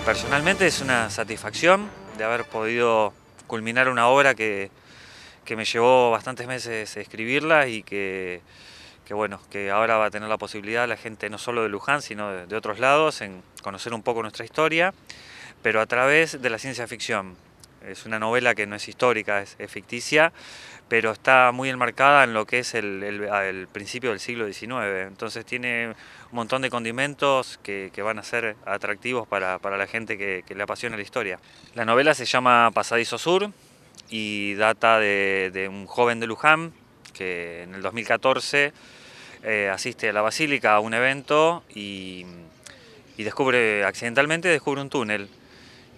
personalmente es una satisfacción de haber podido culminar una obra que, que me llevó bastantes meses escribirla y que, bueno, que ahora va a tener la posibilidad la gente no solo de Luján, sino de otros lados, en conocer un poco nuestra historia, pero a través de la ciencia ficción es una novela que no es histórica, es, ficticia, pero está muy enmarcada en lo que es el, el, ah, principio del siglo XIX. Entonces tiene un montón de condimentos que, que van a ser atractivos para, para la gente que, que, le apasiona la historia. La novela se llama Pasadizo Sur y data de, de un joven de Luján que en el 2014 eh, asiste a la Basílica a un evento y, y descubre, accidentalmente descubre un túnel.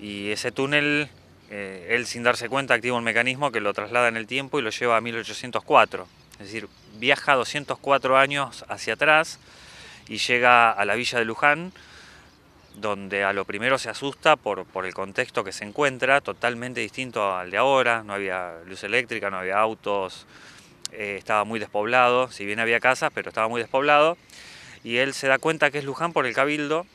Y ese túnel eh, él sin darse cuenta activa un mecanismo que lo traslada en el tiempo y lo lleva a 1804. Es decir, viaja 204 años hacia atrás y llega a la villa de Luján, donde a lo primero se asusta por, el contexto que se encuentra, totalmente distinto al de ahora, no había luz eléctrica, no había autos, eh, estaba muy despoblado, si bien había casas, pero estaba muy despoblado, y él se da cuenta que es Luján por el cabildo,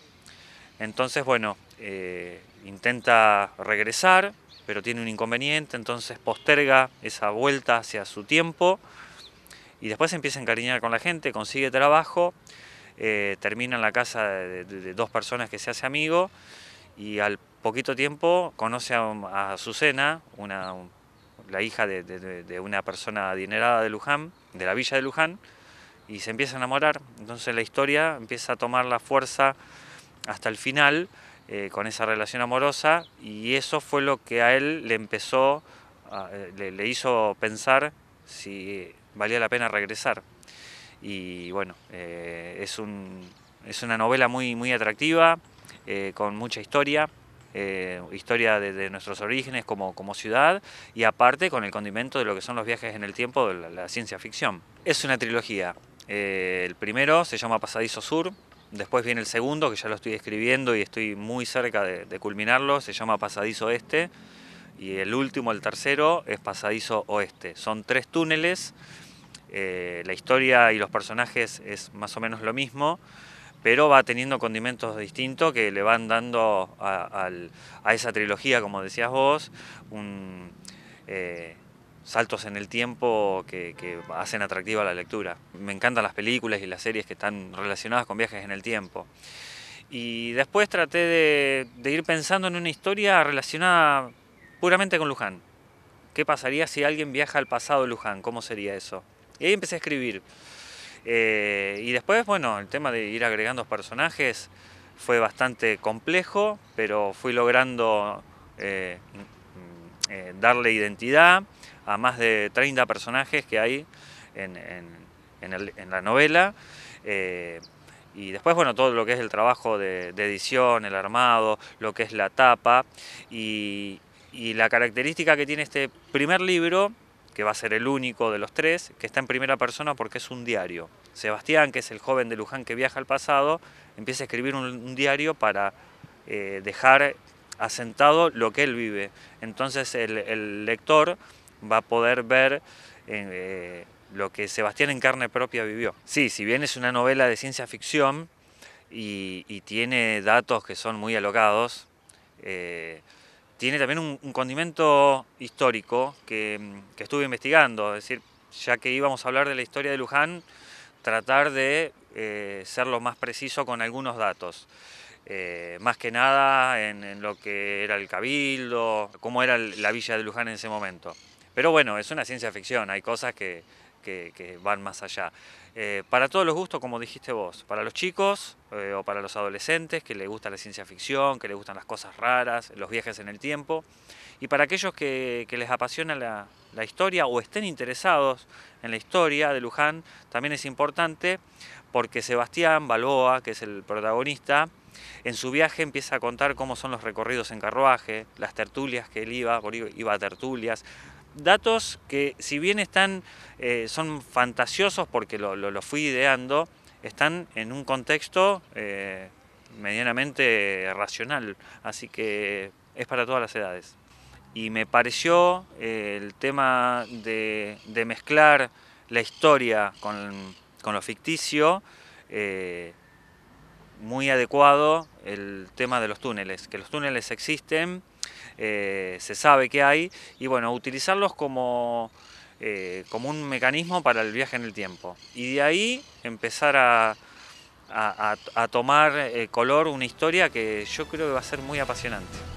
entonces bueno, eh, intenta regresar, pero tiene un inconveniente, entonces posterga esa vuelta hacia su tiempo y después empieza a encariñar con la gente, consigue trabajo, eh, termina en la casa de, dos personas que se hace amigo y al poquito tiempo conoce a, a Azucena, una, la hija de, de, una persona adinerada de Luján, de la villa de Luján, y se empieza a enamorar. Entonces la historia empieza a tomar la fuerza hasta el final eh, con esa relación amorosa y eso fue lo que a él le empezó, eh, le, hizo pensar si valía la pena regresar. Y bueno, eh, es, una novela muy, muy atractiva, con mucha historia. historia de, nuestros orígenes como, ciudad y aparte con el condimento de lo que son los viajes en el tiempo de la ciencia ficción. Es una trilogía. el primero se llama Pasadizo Sur, Después viene el segundo, que ya lo estoy escribiendo y estoy muy cerca de, culminarlo, se llama Pasadizo Este. Y el último, el tercero, es Pasadizo Oeste. Son tres túneles, eh, la historia y los personajes es más o menos lo mismo, pero va teniendo condimentos distintos que le van dando a, esa trilogía, como decías vos, un... Eh, saltos en el tiempo que, hacen atractiva la lectura. Me encantan las películas y las series que están relacionadas con viajes en el tiempo. Y después traté de, ir pensando en una historia relacionada puramente con Luján. ¿Qué pasaría si alguien viaja al pasado de Luján? ¿Cómo sería eso? Y ahí empecé a escribir. Eh, y después, bueno, el tema de ir agregando personajes fue bastante complejo, pero fui logrando eh, mm, eh, darle identidad a más de 30 personajes que hay en, la novela. Eh, y después, bueno, todo lo que es el trabajo de, edición, el armado, lo que es la tapa. Y, la característica que tiene este primer libro que va a ser el único de los tres, que está en primera persona porque es un diario. Sebastián, que es el joven de Luján que viaja al pasado, empieza a escribir un, diario para eh, dejar asentado lo que él vive. Entonces el lector va a poder ver eh, lo que Sebastián en carne propia vivió. Sí, si bien es una novela de ciencia ficción y, tiene datos que son muy alocados, eh, tiene también un, condimento histórico mm, que, estuve investigando, es decir, ya que íbamos a hablar de la historia de Luján, tratar de eh, ser lo más preciso con algunos datos. más que nada en, lo que era el cabildo, cómo era la villa de Luján en ese momento. Pero bueno, es una ciencia ficción, hay cosas que, que, van más allá. Eh, para todos los gustos, como dijiste vos, para los chicos eh, o para los adolescentes que les gusta la ciencia ficción, que les gustan las cosas raras, los viajes en el tiempo, y para aquellos que, les apasiona la, la historia o estén interesados en la historia de Luján, también es importante porque Sebastián Balboa, que es el protagonista, en su viaje empieza a contar cómo son los recorridos en carruaje, las tertulias que él iba, iba a tertulias, datos que si bien están, eh, son fantasiosos porque lo, lo, fui ideando, están en un contexto eh, medianamente racional, así que es para todas las edades. Y me pareció eh, el tema de, mezclar la historia con, con lo ficticio muy adecuado el tema de los túneles, que los túneles existen, eh, se sabe que hay, y bueno, utilizarlos como, eh, como un mecanismo para el viaje en el tiempo. Y de ahí empezar a, tomar eh, color una historia que yo creo que va a ser muy apasionante.